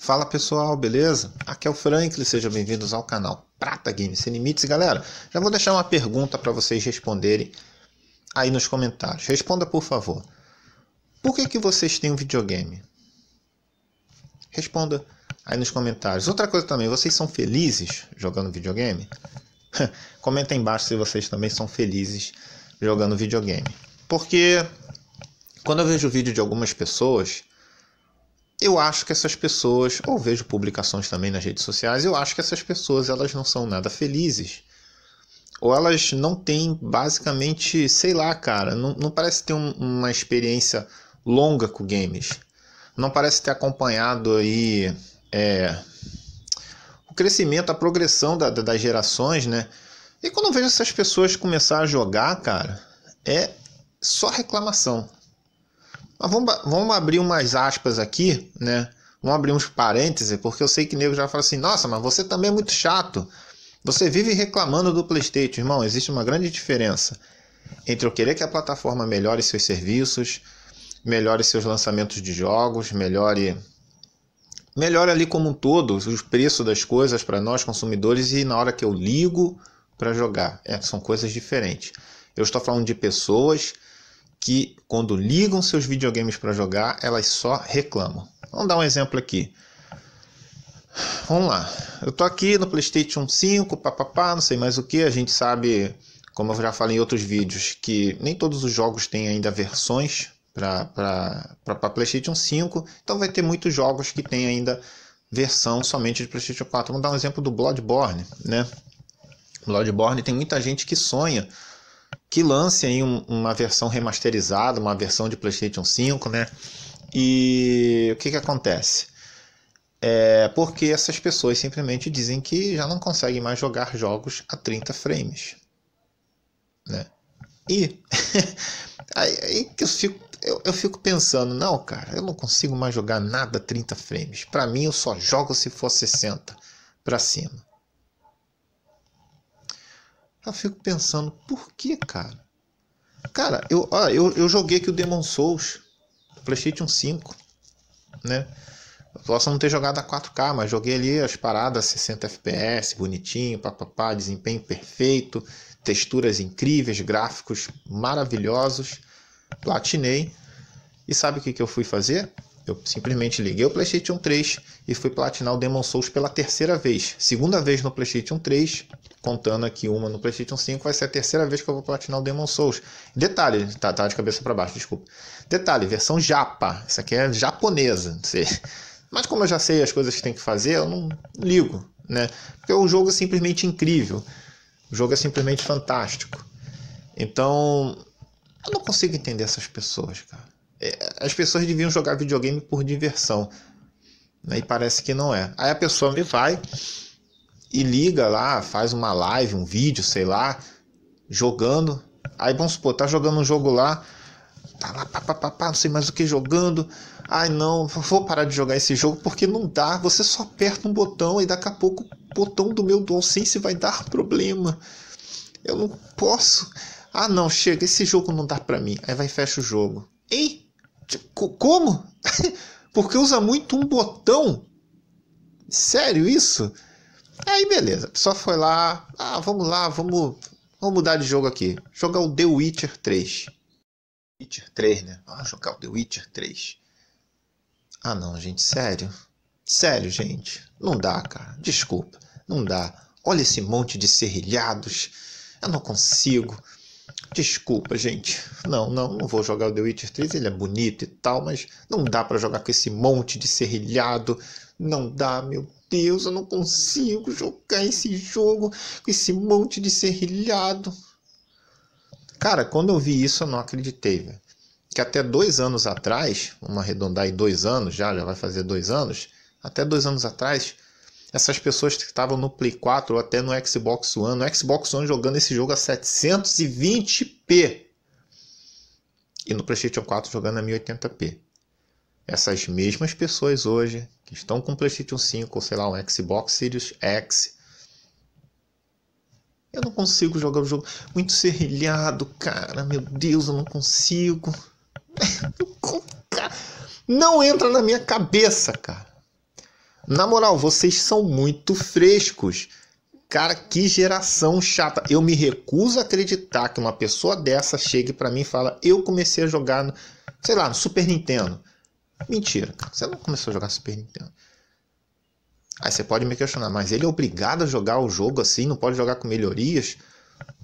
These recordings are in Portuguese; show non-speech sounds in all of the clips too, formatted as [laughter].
Fala pessoal, beleza? Aqui é o Franklin, sejam bem-vindos ao canal Prata Games Sem Limites. Galera, já vou deixar uma pergunta para vocês responderem aí nos comentários. Responda por favor. Por que, que vocês têm um videogame? Responda aí nos comentários. Outra coisa também, vocês são felizes jogando videogame? [laughs] Comenta embaixo se vocês também são felizes jogando videogame. Porque quando eu vejo o vídeo de algumas pessoas eu acho que essas pessoas, ou vejo publicações também nas redes sociais, eu acho que essas pessoas elas não são nada felizes. Ou elas não têm basicamente, sei lá, cara, não, não parece ter um, uma experiência longa com games. Não parece ter acompanhado aí é, o crescimento, a progressão da, da, das gerações, né? E quando eu vejo essas pessoas começar a jogar, cara, é só reclamação. Mas vamos, vamos abrir umas aspas aqui, né? Vamos abrir uns parênteses, porque eu sei que nego já fala assim: nossa, mas você também é muito chato. Você vive reclamando do PlayStation, irmão. Existe uma grande diferença entre eu querer que a plataforma melhore seus serviços, melhore seus lançamentos de jogos, melhore melhore ali como um todo os preços das coisas para nós consumidores e na hora que eu ligo para jogar. É, são coisas diferentes. Eu estou falando de pessoas que quando ligam seus videogames para jogar, elas só reclamam. Vamos dar um exemplo aqui. Vamos lá. Eu tô aqui no PlayStation 5, papapá, não sei mais o que. A gente sabe, como eu já falei em outros vídeos, que nem todos os jogos têm ainda versões para PlayStation 5. Então vai ter muitos jogos que tem ainda versão somente de PlayStation 4. Vamos dar um exemplo do Bloodborne, né? Bloodborne tem muita gente que sonha que lance aí um, uma versão remasterizada, uma versão de PlayStation 5, né? E o que, que acontece? É porque essas pessoas simplesmente dizem que já não conseguem mais jogar jogos a 30 frames, né? E [laughs] aí que eu fico, eu, eu, fico pensando, não, cara, eu não consigo mais jogar nada a 30 frames. Para mim, eu só jogo se for 60 para cima. Eu fico pensando, por que, cara? Cara, eu, ó, eu, eu joguei aqui o Demon Souls, PlayStation 5, né? Eu posso não ter jogado a 4K, mas joguei ali as paradas 60 FPS, bonitinho, papapá, desempenho perfeito, texturas incríveis, gráficos maravilhosos. Platinei. E sabe o que, que eu fui fazer? Eu simplesmente liguei o PlayStation 3 e fui platinar o Demon Souls pela terceira vez. Segunda vez no PlayStation 3, contando aqui uma no PlayStation 5, vai ser a terceira vez que eu vou platinar o Demon Souls. Detalhe, tá, tá de cabeça para baixo, desculpa. Detalhe, versão japa. Isso aqui é japonesa. Mas como eu já sei as coisas que tem que fazer, eu não ligo, né? Porque o jogo é simplesmente incrível. O jogo é simplesmente fantástico. Então, eu não consigo entender essas pessoas, cara. É, as pessoas deviam jogar videogame por diversão. Né? E parece que não é. Aí a pessoa me vai e liga lá, faz uma live, um vídeo, sei lá, jogando. Aí vamos supor, tá jogando um jogo lá, tá lá, pá, pá, pá, pá, não sei mais o que jogando. Ai não, vou parar de jogar esse jogo porque não dá. Você só aperta um botão e daqui a pouco o botão do meu DualSense vai dar problema. Eu não posso. Ah não, chega, esse jogo não dá pra mim. Aí vai fecha o jogo. Hein? Como? [laughs] porque usa muito um botão? Sério isso? Aí beleza, só foi lá, ah, vamos lá, vamos, vamos mudar de jogo aqui. Jogar o The Witcher 3. Witcher 3, né? Ah, jogar o The Witcher 3. Ah não, gente, sério. Sério, gente. Não dá, cara. Desculpa. Não dá. Olha esse monte de serrilhados. Eu não consigo. Desculpa, gente. Não, não, não vou jogar o The Witcher 3. Ele é bonito e tal, mas não dá para jogar com esse monte de serrilhado. Não dá, meu Deus, eu não consigo jogar esse jogo com esse monte de serrilhado. Cara, quando eu vi isso, eu não acreditei, velho. Que até dois anos atrás, vamos arredondar aí dois anos já, já vai fazer dois anos. Até dois anos atrás, essas pessoas que estavam no Play 4 ou até no Xbox One, no Xbox One jogando esse jogo a 720p. E no PlayStation 4 jogando a 1080p. Essas mesmas pessoas hoje que estão com o PlayStation 5, ou sei lá, um Xbox Series X, eu não consigo jogar o jogo muito serrilhado, cara. Meu Deus, eu não consigo. [laughs] Não entra na minha cabeça, cara. Na moral, vocês são muito frescos. Cara, que geração chata. Eu me recuso a acreditar que uma pessoa dessa chegue para mim e fala: "Eu comecei a jogar, no, sei lá, no Super Nintendo. Mentira, Você não começou a jogar Super Nintendo. Aí você pode me questionar, mas ele é obrigado a jogar o jogo assim, não pode jogar com melhorias?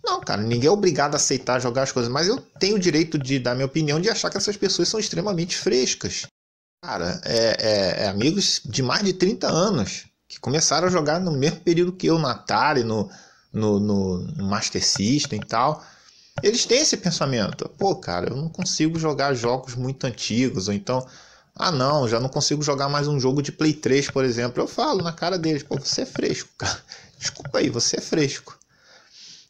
Não, cara, ninguém é obrigado a aceitar jogar as coisas, mas eu tenho o direito de dar minha opinião de achar que essas pessoas são extremamente frescas. Cara, é, é, é amigos de mais de 30 anos que começaram a jogar no mesmo período que eu, no Atari, no, no, no, no Master System e tal. Eles têm esse pensamento. Pô, cara, eu não consigo jogar jogos muito antigos, ou então ah, não, já não consigo jogar mais um jogo de Play 3, por exemplo. Eu falo na cara deles, pô, você é fresco, [laughs] cara. Desculpa aí, você é fresco.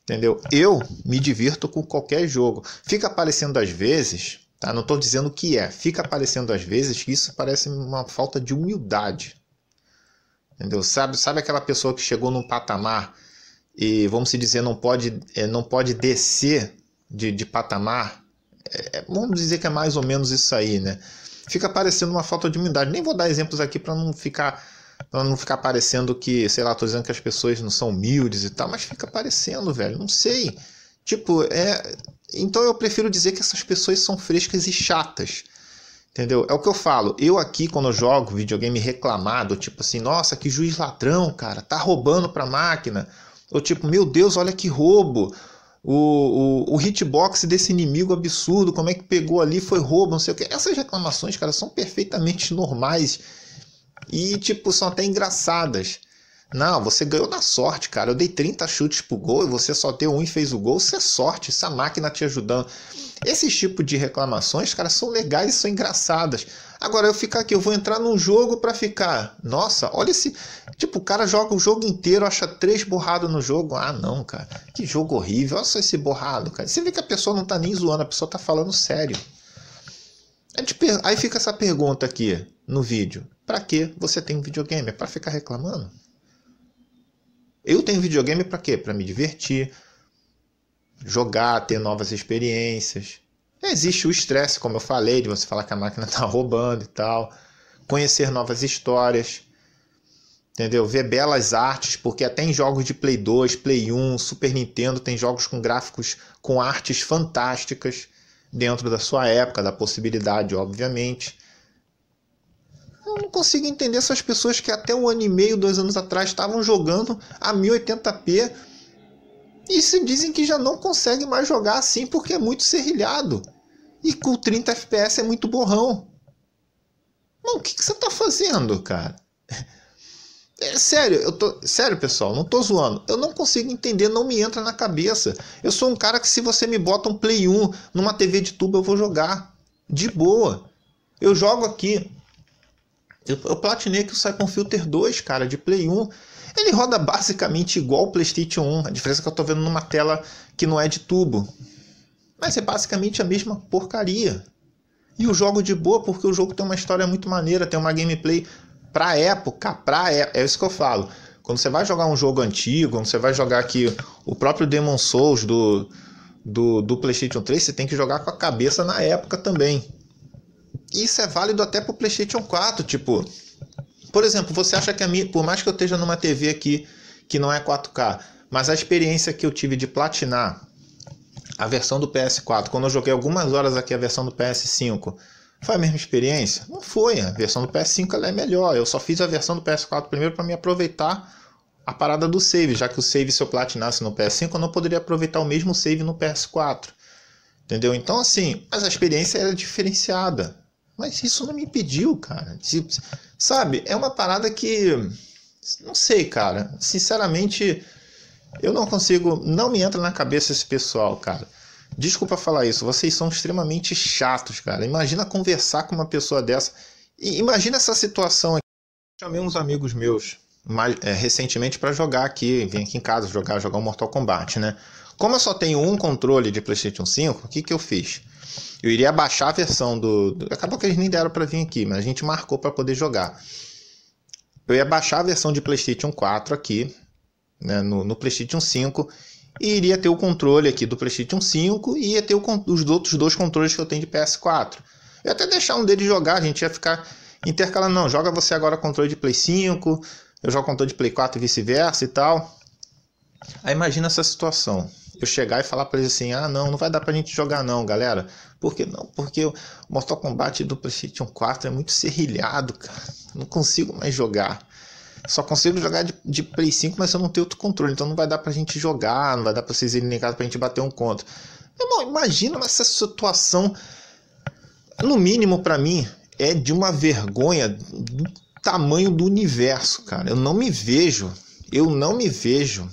Entendeu? Eu me divirto com qualquer jogo. Fica aparecendo às vezes, tá? Não estou dizendo que é. Fica aparecendo às vezes que isso parece uma falta de humildade. Entendeu? Sabe, sabe aquela pessoa que chegou num patamar e, vamos se dizer, não pode, é, não pode descer de, de patamar? É, é, vamos dizer que é mais ou menos isso aí, né? fica parecendo uma falta de humildade. Nem vou dar exemplos aqui para não ficar para não ficar parecendo que, sei lá, tô dizendo que as pessoas não são humildes e tal, mas fica parecendo, velho. Não sei. Tipo, é. Então eu prefiro dizer que essas pessoas são frescas e chatas. Entendeu? É o que eu falo. Eu aqui, quando eu jogo videogame reclamado, tipo assim, nossa, que juiz ladrão, cara, tá roubando pra máquina. Ou tipo, meu Deus, olha que roubo o, o, o hitbox desse inimigo absurdo, como é que pegou ali, foi roubo, não sei o que. Essas reclamações, cara, são perfeitamente normais e, tipo, são até engraçadas. Não, você ganhou na sorte, cara. Eu dei 30 chutes pro gol e você só deu um e fez o gol. Isso é sorte, essa máquina te ajudando. Esses tipos de reclamações, cara, são legais e são engraçadas. Agora eu ficar aqui, eu vou entrar num jogo para ficar. Nossa, olha esse. Tipo, o cara joga o jogo inteiro, acha três borrados no jogo. Ah, não, cara. Que jogo horrível. Olha só esse borrado, cara. Você vê que a pessoa não tá nem zoando, a pessoa tá falando sério. Aí fica essa pergunta aqui no vídeo. Para que você tem um videogame? É para ficar reclamando? Eu tenho videogame para quê? Para me divertir, jogar, ter novas experiências. Existe o estresse, como eu falei, de você falar que a máquina está [laughs] roubando e tal. Conhecer novas histórias. Entendeu? Ver belas artes, porque até em jogos de Play 2, Play 1, Super Nintendo tem jogos com gráficos com artes fantásticas dentro da sua época, da possibilidade, obviamente. Eu não consigo entender essas pessoas que até um ano e meio, dois anos atrás estavam jogando a 1080p e se dizem que já não conseguem mais jogar assim porque é muito serrilhado. E com 30 FPS é muito borrão. Mano, o que, que você tá fazendo, cara? É sério, eu tô. Sério, pessoal, não tô zoando. Eu não consigo entender, não me entra na cabeça. Eu sou um cara que se você me bota um Play 1 numa TV de tubo, eu vou jogar. De boa. Eu jogo aqui. Eu, eu platinei aqui o Saipon Filter 2, cara, de Play 1. Ele roda basicamente igual o PlayStation 1. A diferença é que eu tô vendo numa tela que não é de tubo. Mas é basicamente a mesma porcaria. E o jogo de boa, porque o jogo tem uma história muito maneira, tem uma gameplay pra época, pra época. É isso que eu falo. Quando você vai jogar um jogo antigo, quando você vai jogar aqui o próprio Demon Souls do, do, do PlayStation 3, você tem que jogar com a cabeça na época também. Isso é válido até pro PlayStation 4. Tipo, por exemplo, você acha que a minha, por mais que eu esteja numa TV aqui que não é 4K, mas a experiência que eu tive de platinar a versão do PS4. Quando eu joguei algumas horas aqui a versão do PS5, foi a mesma experiência? Não foi. A versão do PS5 ela é melhor. Eu só fiz a versão do PS4 primeiro para me aproveitar a parada do save, já que o save se eu platinasse no PS5, eu não poderia aproveitar o mesmo save no PS4. Entendeu? Então, assim, mas a experiência era diferenciada. Mas isso não me impediu, cara. Sabe, é uma parada que. Não sei, cara. Sinceramente eu não consigo, não me entra na cabeça esse pessoal, cara. Desculpa falar isso, vocês são extremamente chatos, cara. Imagina conversar com uma pessoa dessa. E imagina essa situação aqui. Chamei uns amigos meus mais, é, recentemente para jogar aqui, vim aqui em casa jogar, jogar um Mortal Kombat, né? Como eu só tenho um controle de PlayStation 5, o que, que eu fiz? Eu iria baixar a versão do. do acabou que eles nem deram para vir aqui, mas a gente marcou para poder jogar. Eu ia baixar a versão de PlayStation 4 aqui, né, no, no PlayStation 5 e iria ter o controle aqui do PlayStation 5 e ia ter o, os outros dois controles que eu tenho de PS4. Eu ia até deixar um deles jogar, a gente ia ficar intercalando, não, joga você agora controle de Play 5, eu jogo controle de Play 4 e vice-versa e tal. Aí imagina essa situação. Eu chegar e falar para eles assim: "Ah, não, não vai dar pra gente jogar não, galera". Por que não? Porque o Mortal Kombat do PlayStation 4 é muito serrilhado, cara. não consigo mais jogar. Só consigo jogar de, de Play 5, mas eu não tenho outro controle. Então não vai dar pra gente jogar, não vai dar pra vocês irem em casa pra gente bater um contra. Irmão, imagina essa situação. No mínimo, para mim, é de uma vergonha do tamanho do universo, cara. Eu não me vejo, eu não me vejo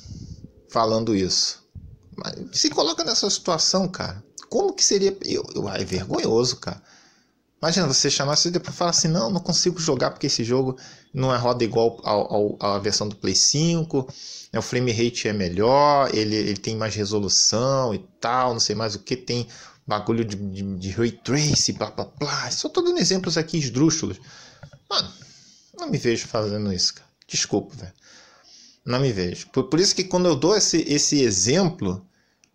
falando isso. Mas se coloca nessa situação, cara. Como que seria. Eu, eu, é vergonhoso, cara. Imagina você chamar você depois falar assim: não, não consigo jogar porque esse jogo não é roda igual ao, à versão do Play 5, né? o frame rate é melhor, ele, ele tem mais resolução e tal, não sei mais o que, tem bagulho de, de, de ray trace, blá blá blá. Só tô dando exemplos aqui esdrúxulos. Mano, não me vejo fazendo isso, cara. Desculpa, velho. Não me vejo. Por, por isso que quando eu dou esse, esse exemplo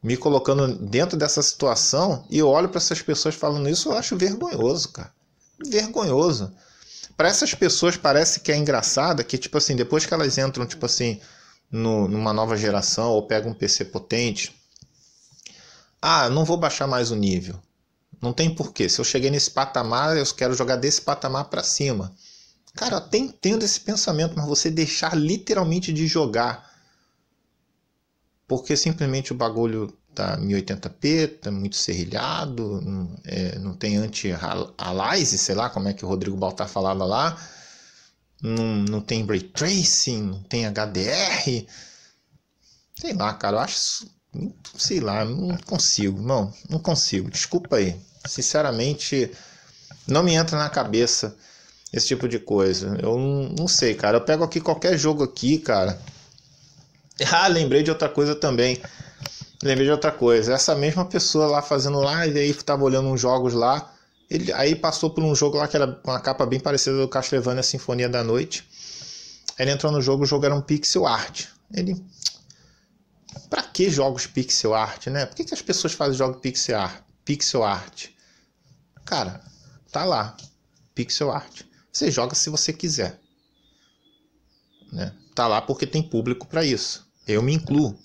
me colocando dentro dessa situação e eu olho para essas pessoas falando isso, eu acho vergonhoso, cara. Vergonhoso. Para essas pessoas parece que é engraçado que, tipo assim, depois que elas entram, tipo assim, no, numa nova geração ou pegam um PC potente, ah, não vou baixar mais o nível. Não tem porquê. Se eu cheguei nesse patamar, eu quero jogar desse patamar para cima. Cara, eu até entendo esse pensamento, mas você deixar literalmente de jogar porque simplesmente o bagulho tá 1080p, tá muito serrilhado, não, é, não tem anti alize sei lá como é que o Rodrigo Baltar tá falava lá, não, não tem ray tracing, não tem HDR, sei lá, cara, eu acho, sei lá, não consigo, não, não consigo, desculpa aí, sinceramente, não me entra na cabeça esse tipo de coisa, eu não, não sei, cara, eu pego aqui qualquer jogo aqui, cara [laughs] Ah, lembrei de outra coisa também. Lembrei de outra coisa. Essa mesma pessoa lá fazendo live, aí estava olhando uns jogos lá. Ele, aí passou por um jogo lá que era uma capa bem parecida do Castlevania Sinfonia da Noite. Ele entrou no jogo, o jogo era um pixel art. Ele. Pra que jogos pixel art, né? Por que, que as pessoas fazem jogos pixel art? Pixel art. Cara, tá lá. Pixel art. Você joga se você quiser. Né? Tá lá porque tem público para isso. Eu me incluo.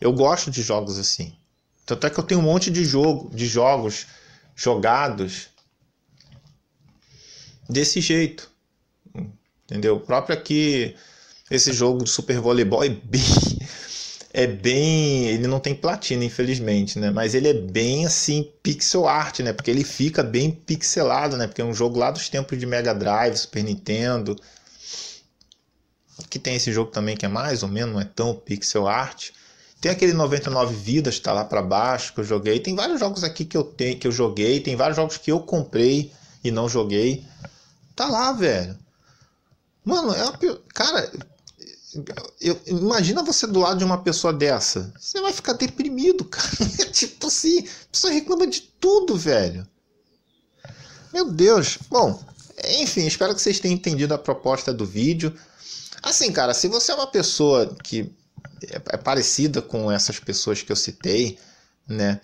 Eu gosto de jogos assim. Tanto é que eu tenho um monte de jogo, de jogos jogados desse jeito. Entendeu? O próprio aqui esse jogo do Super Voleibol é bem [laughs] é bem, ele não tem platina, infelizmente, né? Mas ele é bem assim pixel art, né? Porque ele fica bem pixelado, né? Porque é um jogo lá dos tempos de Mega Drive, Super Nintendo, que tem esse jogo também que é mais ou menos, não é tão pixel art. Tem aquele 99 vidas que tá lá para baixo que eu joguei. Tem vários jogos aqui que eu tenho que eu joguei, tem vários jogos que eu comprei e não joguei. Tá lá, velho. Mano, é uma, cara, eu, imagina você do lado de uma pessoa dessa. Você vai ficar deprimido, [laughs] cara. tipo assim, a pessoa reclama de tudo, velho. Meu Deus. Bom, enfim, espero que vocês tenham entendido a proposta do vídeo. Assim, cara, se você é uma pessoa que é, é parecida com essas pessoas que eu citei, né?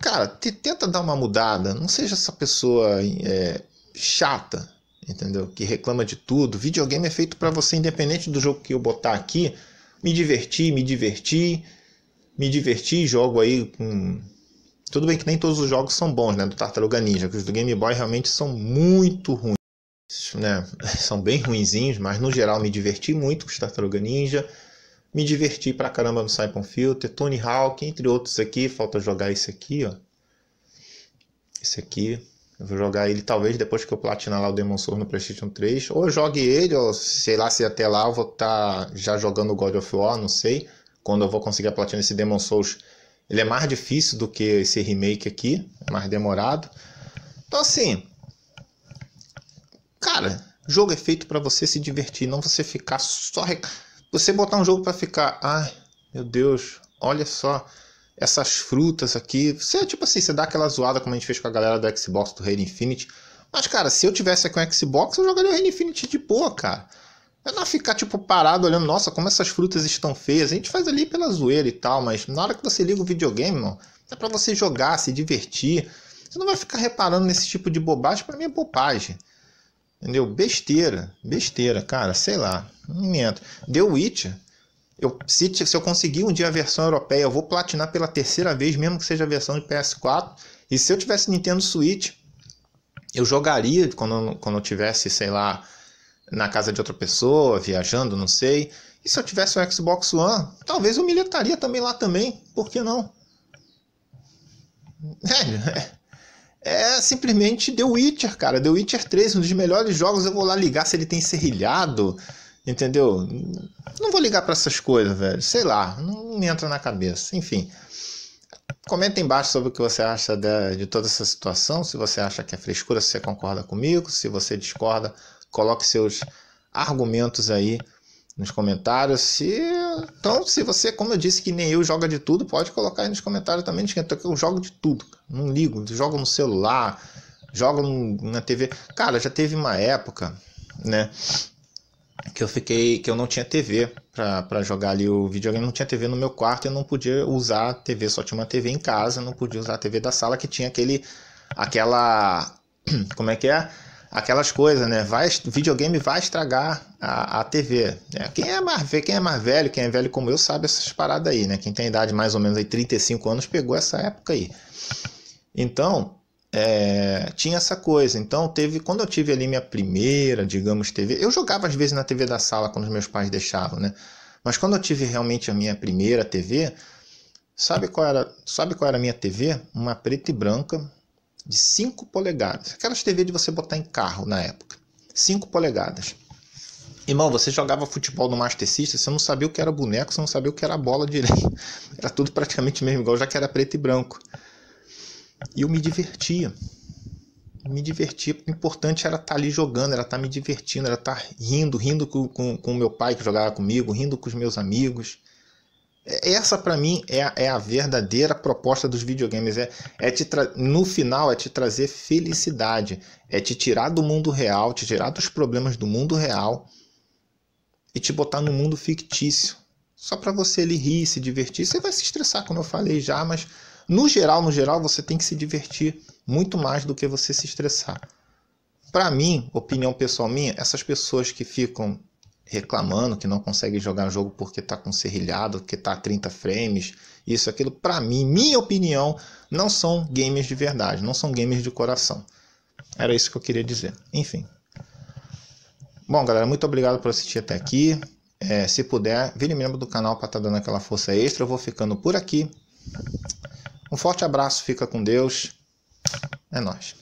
Cara, te, tenta dar uma mudada. Não seja essa pessoa é, chata, entendeu? Que reclama de tudo. Videogame é feito para você, independente do jogo que eu botar aqui. Me divertir, me divertir, me divertir. Jogo aí com. Tudo bem que nem todos os jogos são bons, né? Do Tartaruga Ninja, que os do Game Boy realmente são muito ruins né, [laughs] são bem ruinzinhos, mas no geral me diverti muito com o Tartaruga Ninja. Me diverti pra caramba no Saipon Filter, Tony Hawk, entre outros aqui. Falta jogar esse aqui, ó. Esse aqui. Eu vou jogar ele talvez depois que eu platinar lá o Demon Souls no PlayStation 3. Ou eu jogue ele, ou sei lá se até lá eu vou estar tá já jogando God of War, não sei. Quando eu vou conseguir platinar esse Demon Souls. Ele é mais difícil do que esse remake aqui, é mais demorado. Então assim, Cara, jogo é feito para você se divertir, não você ficar só. Você botar um jogo para ficar, ai meu Deus, olha só essas frutas aqui. Você, é tipo assim, você dá aquela zoada como a gente fez com a galera do Xbox do Halo Infinite. Mas, cara, se eu tivesse aqui um Xbox, eu jogaria o Halo Infinite de boa, cara. Eu não ficar, tipo, parado olhando, nossa, como essas frutas estão feias. A gente faz ali pela zoeira e tal, mas na hora que você liga o videogame, mano, é para você jogar, se divertir. Você não vai ficar reparando nesse tipo de bobagem, para mim é bobagem. Entendeu? Besteira. Besteira, cara, sei lá. Não entro. The Witcher. Eu, se, se eu conseguir um dia a versão europeia, eu vou platinar pela terceira vez, mesmo que seja a versão de PS4. E se eu tivesse Nintendo Switch, eu jogaria quando, quando eu tivesse, sei lá, na casa de outra pessoa, viajando, não sei. E se eu tivesse um Xbox One, talvez eu militaria também lá também. Por que não? [laughs] Velho, é, é é simplesmente The Witcher, cara. The Witcher 3, um dos melhores jogos. Eu vou lá ligar se ele tem serrilhado, entendeu? Não vou ligar para essas coisas, velho. Sei lá, não me entra na cabeça. Enfim. Comenta embaixo sobre o que você acha de, de toda essa situação. Se você acha que é frescura, se você concorda comigo. Se você discorda, coloque seus argumentos aí nos comentários. Se então, se você, como eu disse, que nem eu joga de tudo, pode colocar aí nos comentários também, gente, que eu jogo de tudo. Não ligo, jogo no celular, jogo na TV. Cara, já teve uma época, né, que eu fiquei, que eu não tinha TV para jogar ali o videogame, não tinha TV no meu quarto, eu não podia usar a TV, só tinha uma TV em casa, não podia usar a TV da sala que tinha aquele aquela [clears throat] como é que é? aquelas coisas, né? Vai, videogame vai estragar a, a TV. Né? Quem, é mais, quem é mais velho, quem é velho como eu, sabe essas paradas aí, né? Quem tem idade mais ou menos aí 35 anos pegou essa época aí. Então, é, tinha essa coisa. Então, teve quando eu tive ali minha primeira, digamos, TV, eu jogava às vezes na TV da sala quando os meus pais deixavam, né? Mas quando eu tive realmente a minha primeira TV, sabe qual era, sabe qual era a minha TV? Uma preta e branca de 5 polegadas. Aquelas TV de você botar em carro na época. 5 polegadas. Irmão, você jogava futebol no Master System, você não sabia o que era boneco, você não sabia o que era bola direito. [laughs] Era tudo praticamente mesmo igual, já que era preto e branco. E eu me divertia. me divertia. O importante era estar tá ali jogando, era estar tá me divertindo, era estar tá rindo, rindo com o com, meu pai que jogava comigo, rindo com os meus amigos. É, essa para mim é a, é a verdadeira proposta dos videogames, é, é te no final é te trazer felicidade, é te tirar do mundo real, te tirar dos problemas do mundo real e te botar no mundo fictício. Só para você ele rir, se divertir, você vai se estressar, como eu falei já, mas no geral, no geral você tem que se divertir muito mais do que você se estressar. Para mim, opinião pessoal minha, essas pessoas que ficam reclamando que não consegue jogar jogo porque está com serrilhado, que está a 30 frames, isso, aquilo, para mim, minha opinião, não são games de verdade, não são games de coração. Era isso que eu queria dizer. Enfim. Bom, galera, muito obrigado por assistir até aqui. É, se puder, vire membro do canal para estar tá dando aquela força extra. Eu vou ficando por aqui. Um forte abraço, fica com Deus. É nóis.